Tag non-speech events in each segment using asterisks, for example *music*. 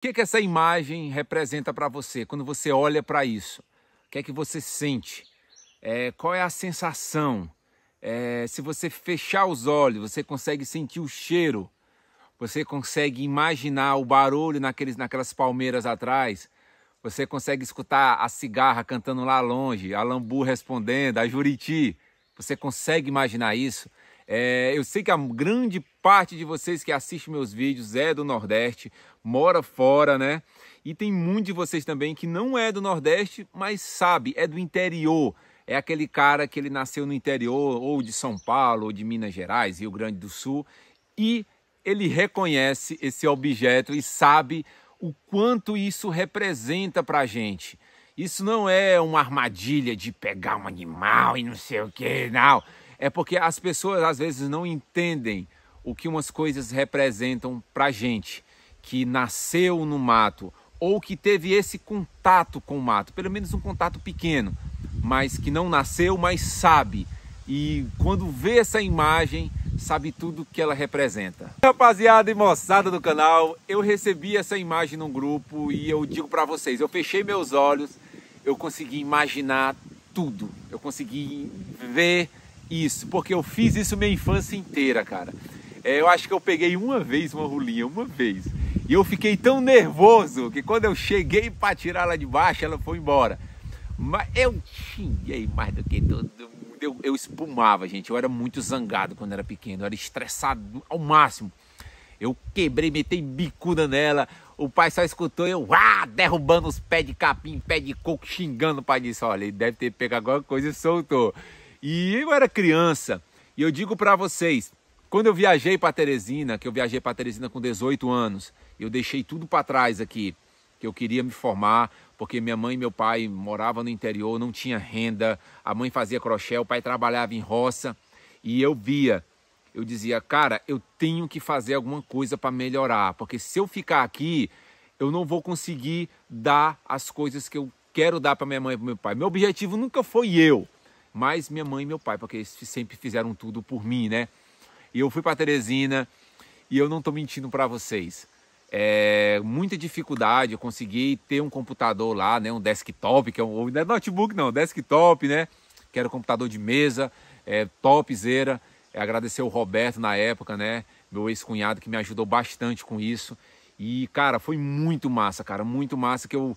que, que essa imagem representa para você quando você olha para isso? O que é que você sente? É, qual é a sensação? É, se você fechar os olhos, você consegue sentir o cheiro, você consegue imaginar o barulho naqueles, naquelas palmeiras atrás, você consegue escutar a cigarra cantando lá longe, a lambu respondendo, a juriti. Você consegue imaginar isso? É, eu sei que a grande parte de vocês que assiste meus vídeos é do Nordeste, mora fora, né? E tem muito de vocês também que não é do Nordeste, mas sabe, é do interior. É aquele cara que ele nasceu no interior, ou de São Paulo, ou de Minas Gerais, Rio Grande do Sul, e ele reconhece esse objeto e sabe o quanto isso representa para a gente. Isso não é uma armadilha de pegar um animal e não sei o que, não é porque as pessoas às vezes não entendem o que umas coisas representam para gente que nasceu no mato ou que teve esse contato com o mato, pelo menos um contato pequeno, mas que não nasceu, mas sabe. E quando vê essa imagem, sabe tudo que ela representa. Rapaziada e moçada do canal, eu recebi essa imagem num grupo e eu digo para vocês, eu fechei meus olhos, eu consegui imaginar tudo. Eu consegui ver isso, porque eu fiz isso minha infância inteira, cara. É, eu acho que eu peguei uma vez uma rolinha, uma vez. E eu fiquei tão nervoso que quando eu cheguei para tirar ela de baixo, ela foi embora. Mas eu xinguei mais do que todo eu, eu espumava, gente. Eu era muito zangado quando era pequeno, eu era estressado ao máximo. Eu quebrei, metei bicuda nela. O pai só escutou eu ah, derrubando os pés de capim, pé de coco, xingando o pai disse: Olha, ele deve ter pego alguma coisa e soltou. E eu era criança, e eu digo para vocês, quando eu viajei para Teresina, que eu viajei para Teresina com 18 anos, eu deixei tudo para trás aqui, que eu queria me formar, porque minha mãe e meu pai moravam no interior, não tinha renda, a mãe fazia crochê, o pai trabalhava em roça, e eu via, eu dizia, cara, eu tenho que fazer alguma coisa para melhorar, porque se eu ficar aqui, eu não vou conseguir dar as coisas que eu quero dar para minha mãe e para meu pai. Meu objetivo nunca foi eu, mais minha mãe e meu pai, porque eles sempre fizeram tudo por mim, né? E eu fui para Teresina e eu não estou mentindo para vocês. É, muita dificuldade, eu consegui ter um computador lá, né, um desktop, que é um, não é notebook não, desktop, né, que era um computador de mesa, é, topzera, é, agradecer o Roberto na época, né, meu ex-cunhado que me ajudou bastante com isso, e cara, foi muito massa, cara, muito massa, que eu,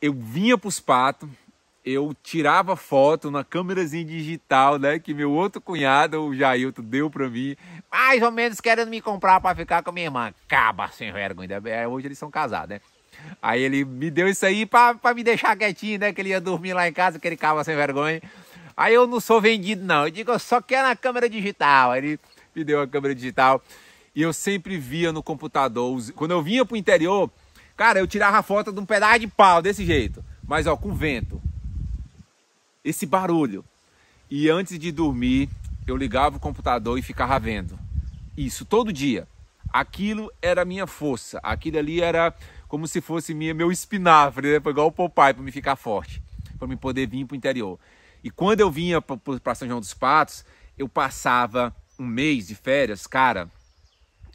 eu vinha os patos, eu tirava foto na câmerazinha digital, né? Que meu outro cunhado, o Jailton, deu pra mim. Mais ou menos querendo me comprar para ficar com a minha irmã. Caba sem vergonha. Né? É, hoje eles são casados, né? Aí ele me deu isso aí pra, pra me deixar quietinho, né? Que ele ia dormir lá em casa, aquele caba sem vergonha. Aí eu não sou vendido, não. Eu digo, eu só quero na câmera digital. Aí ele me deu a câmera digital. E eu sempre via no computador. Quando eu vinha pro interior, cara, eu tirava a foto de um pedaço de pau desse jeito. Mas ó, com vento esse barulho. E antes de dormir, eu ligava o computador e ficava vendo. Isso todo dia. Aquilo era minha força. Aquilo ali era como se fosse minha, meu espinafre, né? Foi igual o Popeye para me ficar forte, para me poder vir para o interior. E quando eu vinha para São João dos Patos, eu passava um mês de férias, cara,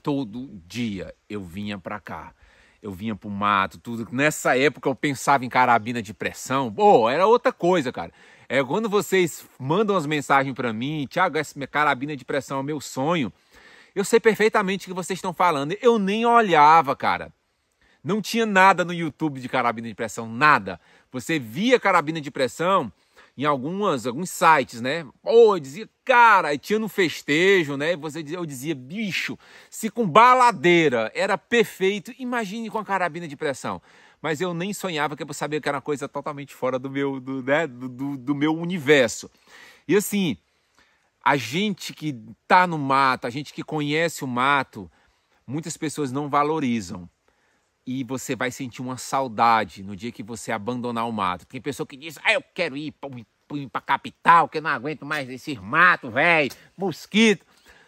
todo dia eu vinha para cá. Eu vinha para o mato, tudo. Nessa época eu pensava em carabina de pressão. Pô, era outra coisa, cara. É quando vocês mandam as mensagens para mim, Thiago, essa carabina de pressão é meu sonho. Eu sei perfeitamente o que vocês estão falando. Eu nem olhava, cara. Não tinha nada no YouTube de carabina de pressão, nada. Você via carabina de pressão em algumas, alguns sites, né? Ou oh, eu dizia, cara, e tinha no festejo, né? Você dizia, eu dizia, bicho, se com baladeira era perfeito, imagine com a carabina de pressão mas eu nem sonhava que eu sabia que era uma coisa totalmente fora do meu, do, né, do, do, do meu universo. E assim, a gente que está no mato, a gente que conhece o mato, muitas pessoas não valorizam. E você vai sentir uma saudade no dia que você abandonar o mato. Tem pessoa que diz, ah, eu quero ir para capital, que eu não aguento mais esse mato, velho, mosquito.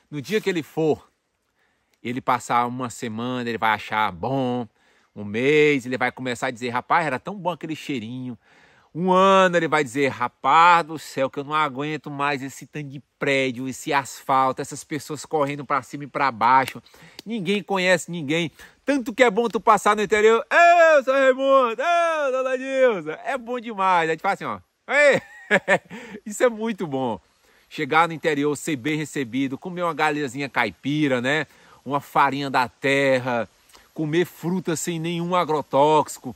No dia que ele for, ele passar uma semana, ele vai achar bom, um mês ele vai começar a dizer, rapaz, era tão bom aquele cheirinho. Um ano ele vai dizer, rapaz do céu, que eu não aguento mais esse tanto de prédio, esse asfalto, essas pessoas correndo para cima e para baixo. Ninguém conhece ninguém. Tanto que é bom tu passar no interior. Eu sou Raimundo, eu dona Nilza. É bom demais. A gente fala assim, ó. *laughs* Isso é muito bom. Chegar no interior, ser bem recebido, comer uma galinhazinha caipira, né? Uma farinha da terra, comer fruta sem nenhum agrotóxico,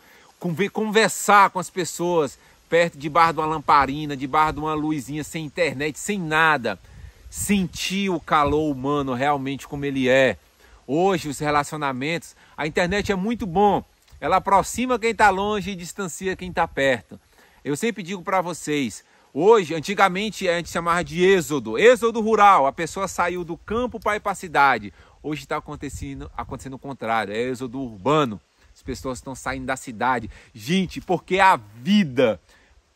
conversar com as pessoas perto debaixo de uma lamparina, debaixo de uma luzinha, sem internet, sem nada. Sentir o calor humano realmente como ele é. Hoje, os relacionamentos, a internet é muito bom. Ela aproxima quem está longe e distancia quem está perto. Eu sempre digo para vocês, hoje, antigamente a gente chamava de êxodo, êxodo rural, a pessoa saiu do campo para ir para a cidade. Hoje está acontecendo, acontecendo o contrário, é êxodo urbano. As pessoas estão saindo da cidade. Gente, porque a vida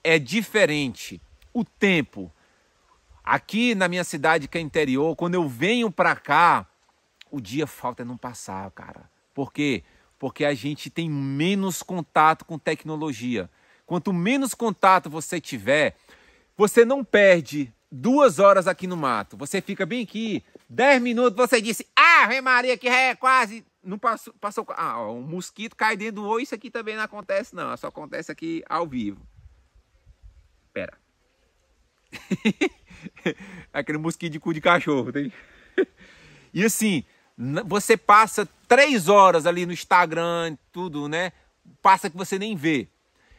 é diferente. O tempo. Aqui na minha cidade, que é interior, quando eu venho para cá, o dia falta não passar, cara. Por quê? Porque a gente tem menos contato com tecnologia. Quanto menos contato você tiver, você não perde duas horas aqui no mato. Você fica bem aqui, 10 minutos, você disse, Ave Maria, que é quase. Não passou. passou ah, ó, um mosquito cai dentro do olho, isso aqui também não acontece, não. Só acontece aqui ao vivo. Pera. *laughs* Aquele mosquito de cu de cachorro, tem? *laughs* e assim, você passa três horas ali no Instagram, tudo, né? Passa que você nem vê.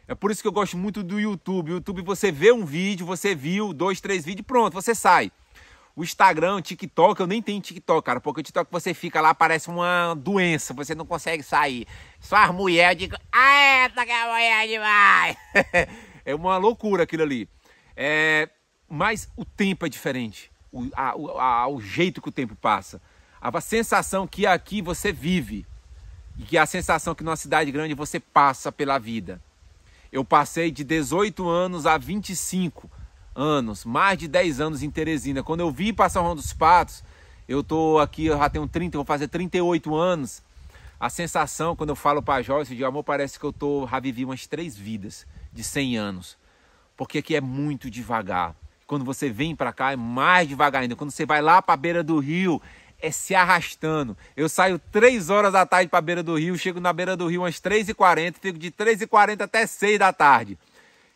É por isso que eu gosto muito do YouTube. YouTube, você vê um vídeo, você viu dois, três vídeos, pronto, você sai. O Instagram, o TikTok, eu nem tenho TikTok, cara, porque o TikTok você fica lá, parece uma doença, você não consegue sair. Só as mulheres, eu digo, ah, é, essa que é mulher demais. *laughs* é uma loucura aquilo ali. É, mas o tempo é diferente, o, a, a, o jeito que o tempo passa. A, a sensação que aqui você vive, e que a sensação que numa cidade grande você passa pela vida. Eu passei de 18 anos a 25 anos anos, mais de 10 anos em Teresina. Quando eu vi passar o Rão dos Patos, eu tô aqui, eu já tenho 30, vou fazer 38 anos. A sensação, quando eu falo para Joyce de amor, parece que eu tô, já vivi umas três vidas de 100 anos. Porque aqui é muito devagar. Quando você vem para cá é mais devagar ainda. Quando você vai lá para a beira do rio, é se arrastando. Eu saio 3 horas da tarde para a beira do rio, chego na beira do rio umas 3h40, fico de 3h40 até 6 da tarde.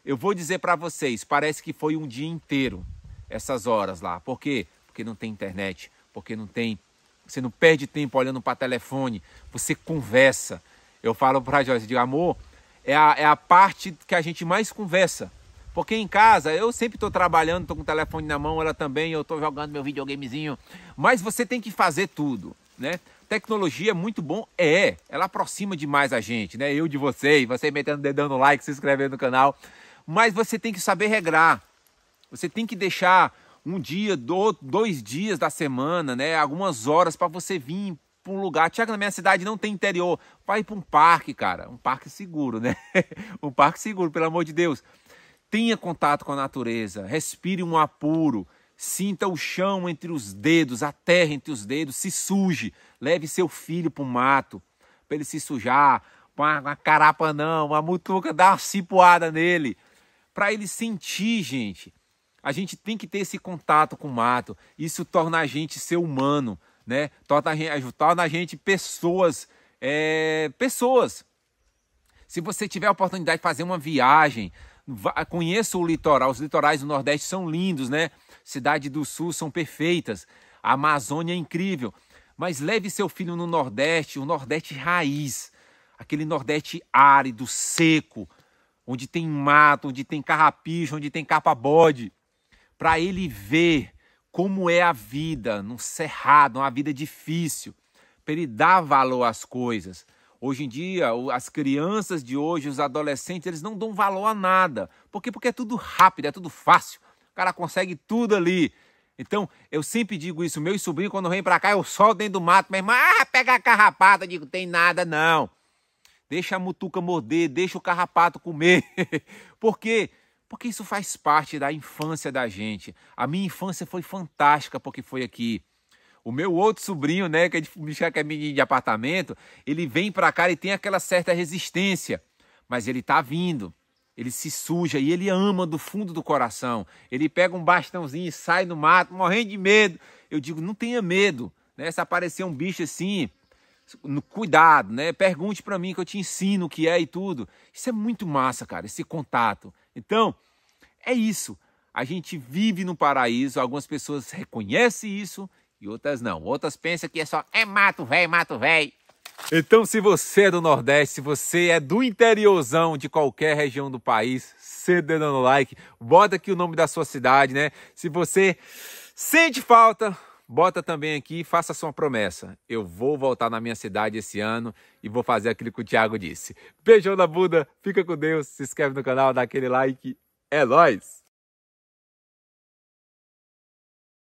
Eu vou dizer para vocês, parece que foi um dia inteiro essas horas lá. Por quê? Porque não tem internet, porque não tem. Você não perde tempo olhando para telefone, você conversa. Eu falo para a Joyce, digo, amor, é a, é a parte que a gente mais conversa. Porque em casa eu sempre estou trabalhando, estou com o telefone na mão, ela também, eu estou jogando meu videogamezinho. Mas você tem que fazer tudo, né? Tecnologia é muito bom? É, ela aproxima demais a gente, né? Eu de vocês, você metendo o dedão no like, se inscrevendo no canal mas você tem que saber regrar. Você tem que deixar um dia, dois dias da semana, né? Algumas horas para você vir para um lugar. Tiago, na minha cidade não tem interior. Vai para um parque, cara. Um parque seguro, né? *laughs* um parque seguro, pelo amor de Deus. Tenha contato com a natureza. Respire um apuro. Sinta o chão entre os dedos, a terra entre os dedos. Se suje. Leve seu filho para o mato para ele se sujar. Uma, uma carapa não, uma mutuca, dá uma cipoada nele para ele sentir, gente. A gente tem que ter esse contato com o mato. Isso torna a gente ser humano, né? Torna a gente, torna a gente pessoas, é, pessoas. Se você tiver a oportunidade de fazer uma viagem, conheça o litoral. Os litorais do Nordeste são lindos, né? Cidade do Sul são perfeitas. A Amazônia é incrível. Mas leve seu filho no Nordeste, o Nordeste raiz, aquele Nordeste árido, seco, onde tem mato, onde tem carrapicho, onde tem capa-bode, para ele ver como é a vida num cerrado, uma vida difícil, para ele dar valor às coisas. Hoje em dia, as crianças de hoje, os adolescentes, eles não dão valor a nada. Por quê? Porque é tudo rápido, é tudo fácil. O cara consegue tudo ali. Então, eu sempre digo isso. Meu sobrinho, quando vem para cá, eu solto dentro do mato. Meu irmão, ah, pega a carrapata. Eu digo, tem nada não deixa a mutuca morder, deixa o carrapato comer. *laughs* Por quê? Porque isso faz parte da infância da gente. A minha infância foi fantástica porque foi aqui. O meu outro sobrinho, né, que é, de, que é menino de apartamento, ele vem para cá e tem aquela certa resistência, mas ele tá vindo. Ele se suja e ele ama do fundo do coração. Ele pega um bastãozinho e sai no mato, morrendo de medo. Eu digo, não tenha medo, né? Se aparecer um bicho assim, no cuidado, né? Pergunte para mim que eu te ensino o que é e tudo. Isso é muito massa, cara, esse contato. Então, é isso. A gente vive no paraíso, algumas pessoas reconhecem isso e outras não. Outras pensam que é só é mato velho, mato velho. Então, se você é do Nordeste, se você é do interiorzão de qualquer região do país, cedo dando like, bota aqui o nome da sua cidade, né? Se você sente falta Bota também aqui e faça sua promessa. Eu vou voltar na minha cidade esse ano e vou fazer aquilo que o Thiago disse. Beijão na bunda, fica com Deus, se inscreve no canal, dá aquele like. É nóis!